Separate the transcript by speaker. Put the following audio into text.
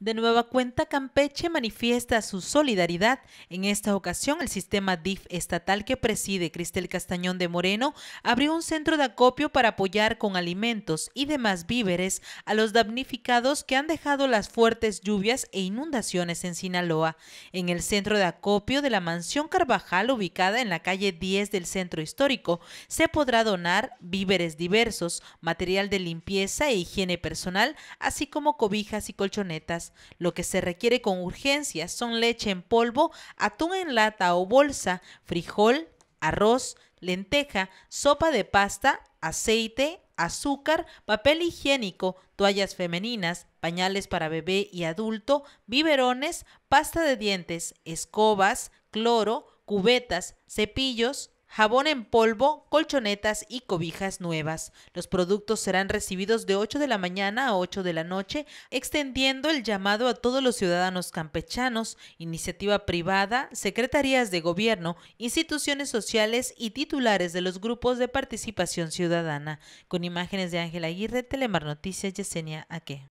Speaker 1: De nueva cuenta, Campeche manifiesta su solidaridad. En esta ocasión, el sistema DIF estatal que preside Cristel Castañón de Moreno abrió un centro de acopio para apoyar con alimentos y demás víveres a los damnificados que han dejado las fuertes lluvias e inundaciones en Sinaloa. En el centro de acopio de la mansión Carvajal, ubicada en la calle 10 del centro histórico, se podrá donar víveres diversos, material de limpieza e higiene personal, así como cobijas y colchonetas. Lo que se requiere con urgencia son leche en polvo, atún en lata o bolsa, frijol, arroz, lenteja, sopa de pasta, aceite, azúcar, papel higiénico, toallas femeninas, pañales para bebé y adulto, biberones, pasta de dientes, escobas, cloro, cubetas, cepillos, jabón en polvo, colchonetas y cobijas nuevas. Los productos serán recibidos de 8 de la mañana a 8 de la noche, extendiendo el llamado a todos los ciudadanos campechanos, iniciativa privada, secretarías de gobierno, instituciones sociales y titulares de los grupos de participación ciudadana. Con imágenes de Ángela Aguirre, Telemar Noticias, Yesenia Aque.